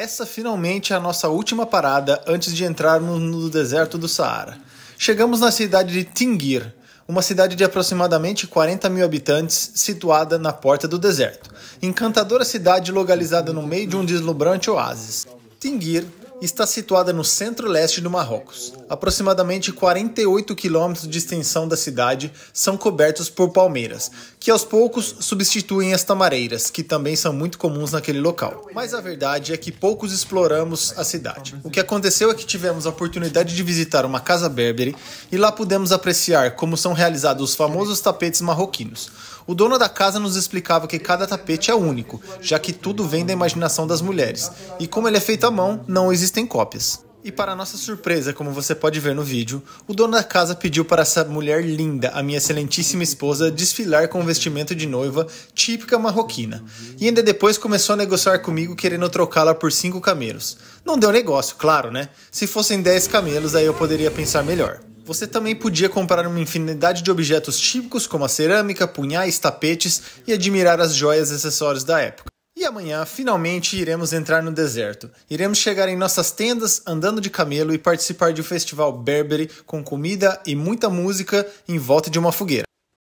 Essa finalmente é a nossa última parada antes de entrarmos no deserto do Saara. Chegamos na cidade de Tingir, uma cidade de aproximadamente 40 mil habitantes situada na porta do deserto. Encantadora cidade localizada no meio de um deslumbrante oásis. Tingir está situada no centro-leste do Marrocos. Aproximadamente 48 quilômetros de extensão da cidade são cobertos por palmeiras, que aos poucos substituem as tamareiras, que também são muito comuns naquele local. Mas a verdade é que poucos exploramos a cidade. O que aconteceu é que tivemos a oportunidade de visitar uma casa berbere e lá pudemos apreciar como são realizados os famosos tapetes marroquinos. O dono da casa nos explicava que cada tapete é único, já que tudo vem da imaginação das mulheres, e como ele é feito à mão, não existe têm cópias. E para nossa surpresa, como você pode ver no vídeo, o dono da casa pediu para essa mulher linda, a minha excelentíssima esposa, desfilar com um vestimento de noiva típica marroquina. E ainda depois começou a negociar comigo querendo trocá-la por cinco camelos. Não deu negócio, claro, né? Se fossem 10 camelos, aí eu poderia pensar melhor. Você também podia comprar uma infinidade de objetos típicos como a cerâmica, punhais, tapetes e admirar as joias e acessórios da época. E amanhã, finalmente, iremos entrar no deserto. Iremos chegar em nossas tendas andando de camelo e participar de um festival berbere com comida e muita música em volta de uma fogueira.